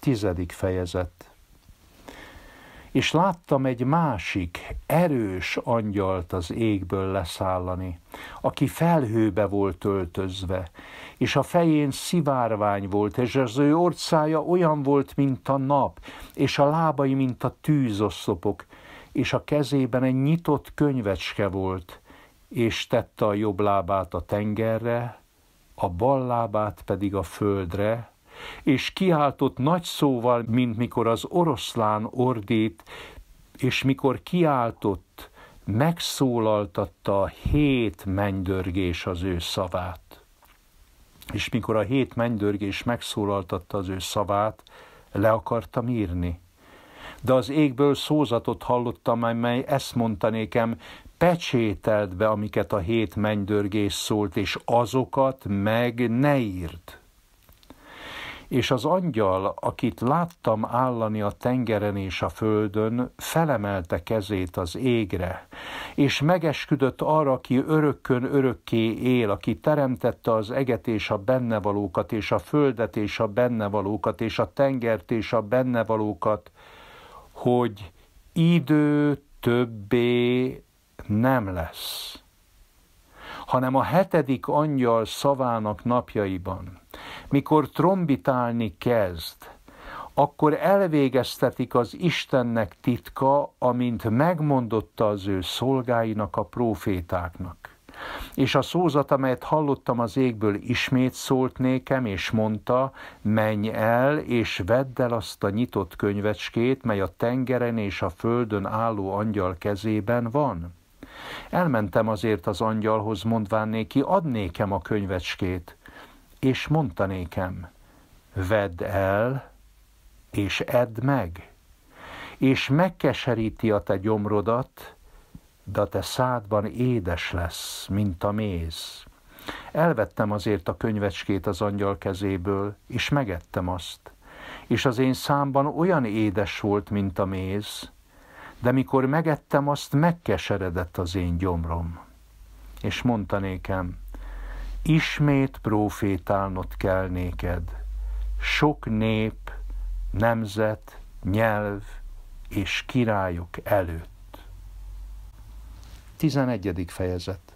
Tizedik fejezet. És láttam egy másik, erős angyalt az égből leszállani, aki felhőbe volt öltözve, és a fején szivárvány volt, és az ő orcája olyan volt, mint a nap, és a lábai, mint a tűzoszlopok, és a kezében egy nyitott könyvecske volt, és tette a jobb lábát a tengerre, a bal lábát pedig a földre, és kiáltott nagy szóval, mint mikor az oroszlán ordít, és mikor kiáltott, megszólaltatta a hét mennydörgés az ő szavát. És mikor a hét mennydörgés megszólaltatta az ő szavát, le akartam írni. De az égből szózatot hallottam, amely ezt mondta nékem, pecsételd be, amiket a hét mennydörgés szólt, és azokat meg ne írd és az angyal, akit láttam állani a tengeren és a földön, felemelte kezét az égre, és megesküdött arra, aki örökkön örökké él, aki teremtette az eget és a bennevalókat, és a földet és a bennevalókat, és a tengert és a bennevalókat, hogy idő többé nem lesz hanem a hetedik angyal szavának napjaiban, mikor trombitálni kezd, akkor elvégeztetik az Istennek titka, amint megmondotta az ő szolgáinak, a profétáknak. És a szózat, amelyet hallottam az égből, ismét szólt nékem, és mondta, menj el, és vedd el azt a nyitott könyvecskét, mely a tengeren és a földön álló angyal kezében van. Elmentem azért az angyalhoz, mondván néki, ad nékem a könyvecskét és mondta nékem, vedd el, és edd meg, és megkeseríti a te gyomrodat, de a te szádban édes lesz, mint a méz. Elvettem azért a könyvecskét az angyal kezéből, és megettem azt, és az én számban olyan édes volt, mint a méz, de mikor megettem azt, megkeseredett az én gyomrom. És mondta nékem, Ismét profétálnod kell néked, sok nép, nemzet, nyelv és királyok előtt. 11. fejezet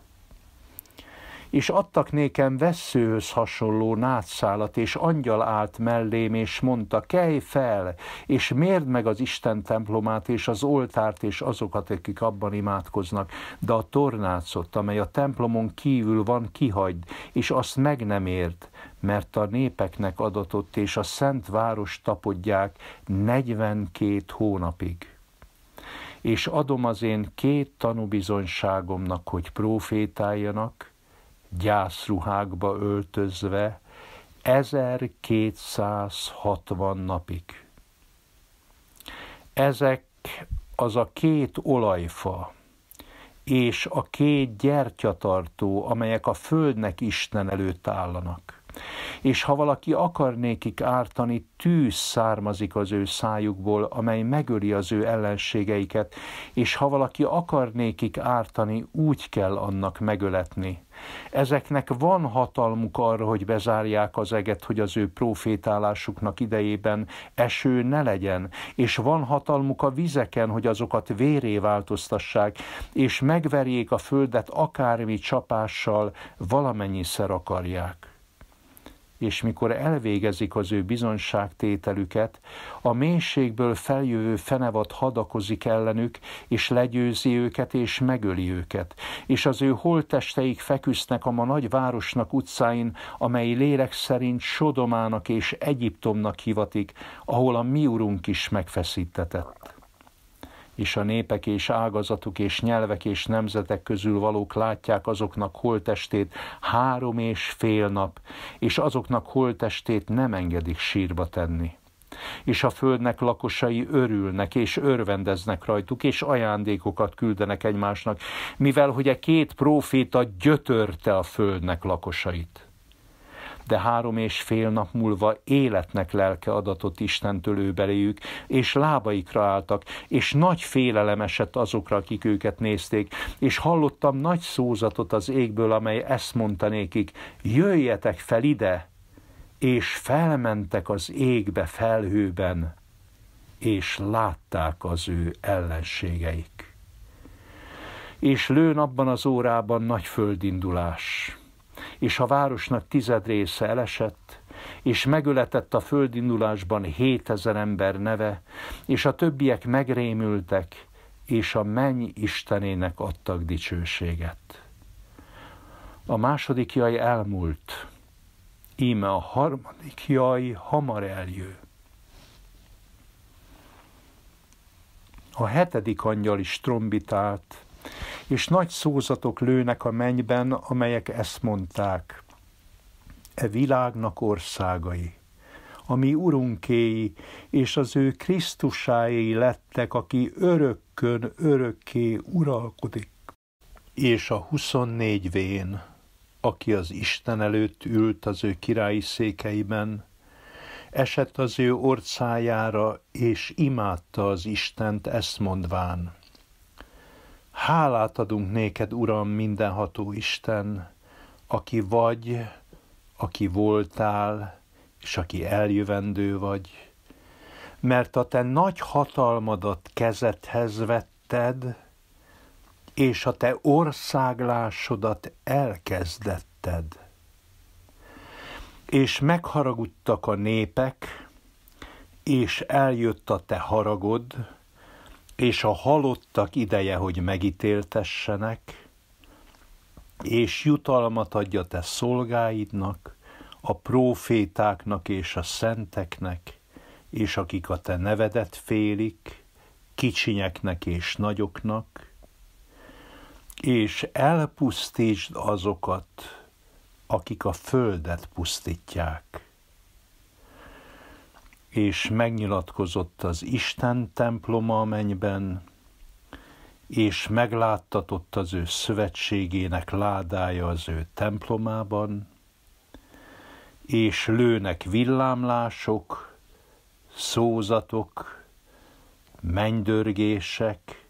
és adtak nékem veszőhöz hasonló nátszálat, és angyal állt mellém, és mondta, kelj fel, és mérd meg az Isten templomát, és az oltárt, és azokat, akik abban imádkoznak, de a tornácot, amely a templomon kívül van, kihagyd, és azt meg nem ért, mert a népeknek adatott, és a szent város tapodják 42 hónapig és adom az én két tanúbizonyságomnak, hogy profétáljanak, gyászruhákba öltözve 1260 napig. Ezek az a két olajfa és a két gyertyatartó, amelyek a Földnek Isten előtt állanak. És ha valaki nékik ártani, tűz származik az ő szájukból, amely megöli az ő ellenségeiket, és ha valaki nékik ártani, úgy kell annak megöletni. Ezeknek van hatalmuk arra, hogy bezárják az eget, hogy az ő profétálásuknak idejében eső ne legyen, és van hatalmuk a vizeken, hogy azokat véré változtassák, és megverjék a földet akármi csapással, valamennyiszer akarják és mikor elvégezik az ő bizonságtételüket, a mélységből feljövő fenevad hadakozik ellenük, és legyőzi őket, és megöli őket, és az ő holttesteik feküsznek a ma nagy városnak utcáin, amely lélek szerint Sodomának és Egyiptomnak hivatik, ahol a mi urunk is megfeszítetett és a népek és ágazatuk és nyelvek és nemzetek közül valók látják azoknak holtestét három és fél nap, és azoknak holtestét nem engedik sírba tenni és a földnek lakosai örülnek és örvendeznek rajtuk, és ajándékokat küldenek egymásnak, mivel hogy a e két próféta gyötörte a földnek lakosait de három és fél nap múlva életnek lelke adatot Istentől ő beléjük, és lábaikra álltak, és nagy félelem esett azokra, akik őket nézték, és hallottam nagy szózatot az égből, amely ezt mondta nékik, jöjjetek fel ide, és felmentek az égbe felhőben, és látták az ő ellenségeik. És lőn abban az órában nagy földindulás és a városnak tized része elesett, és megöletett a földindulásban hétezer ember neve, és a többiek megrémültek, és a menny istenének adtak dicsőséget. A második jaj elmúlt, íme a harmadik jaj hamar eljő. A hetedik angyal is trombitált, és nagy szózatok lőnek a mennyben, amelyek ezt mondták. E világnak országai, ami urunkéi és az ő Krisztusáé lettek, aki örökkön örökké uralkodik. És a 24 vén, aki az Isten előtt ült az ő királyi székeiben, esett az ő orcájára, és imádta az Istent ezt mondván. Hálát adunk néked, Uram, mindenható Isten, aki vagy, aki voltál, és aki eljövendő vagy, mert a te nagy hatalmadat kezedhez vetted, és a te országlásodat elkezdetted. És megharagudtak a népek, és eljött a te haragod, és a halottak ideje, hogy megítéltessenek, és jutalmat adja te szolgáidnak, a prófétáknak és a szenteknek, és akik a te nevedet félik, kicsinyeknek és nagyoknak, és elpusztítsd azokat, akik a földet pusztítják és megnyilatkozott az Isten temploma a mennyben, és megláttatott az ő szövetségének ládája az ő templomában, és lőnek villámlások, szózatok, mennydörgések,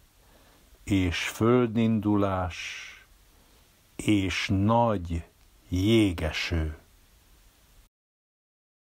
és földindulás, és nagy jégeső.